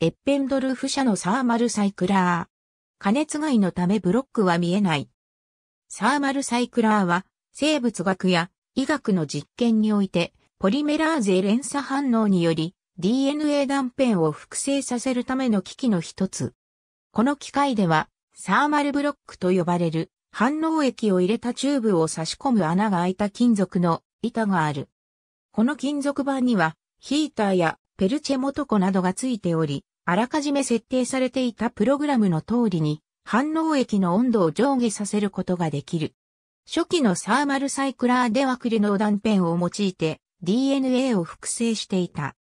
エッペンドルフ社のサーマルサイクラー。加熱外のためブロックは見えない。サーマルサイクラーは生物学や医学の実験においてポリメラーゼ連鎖反応により DNA 断片を複製させるための機器の一つ。この機械ではサーマルブロックと呼ばれる反応液を入れたチューブを差し込む穴が開いた金属の板がある。この金属板にはヒーターやペルチェ元子などがついており、あらかじめ設定されていたプログラムの通りに、反応液の温度を上下させることができる。初期のサーマルサイクラーではクレノー断片を用いて DNA を複製していた。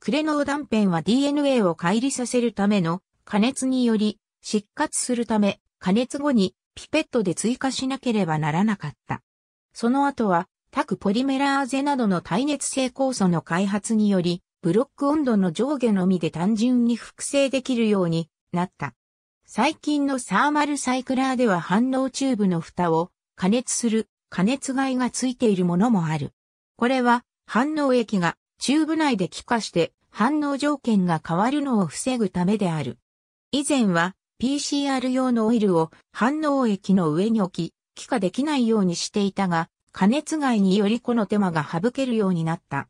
クレノー断片は DNA を乖離させるための加熱により失活するため加熱後にピペットで追加しなければならなかった。その後は、タクポリメラーゼなどの耐熱性酵素の開発により、ブロック温度の上下のみで単純に複製できるようになった。最近のサーマルサイクラーでは反応チューブの蓋を加熱する加熱害がついているものもある。これは反応液がチューブ内で気化して反応条件が変わるのを防ぐためである。以前は PCR 用のオイルを反応液の上に置き、気化できないようにしていたが、加熱外によりこの手間が省けるようになった。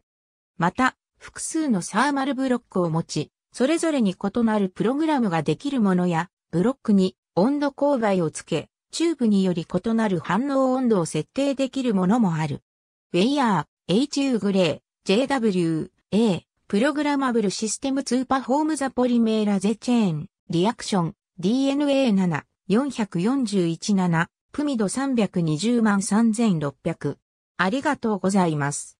また、複数のサーマルブロックを持ち、それぞれに異なるプログラムができるものや、ブロックに温度勾配をつけ、チューブにより異なる反応温度を設定できるものもある。ウェイヤー、HU グレー、JW、A、プログラマブルシステム2パフォームザポリメーラゼチェーン、リアクション、DNA7、441-7、プミド320万3600。ありがとうございます。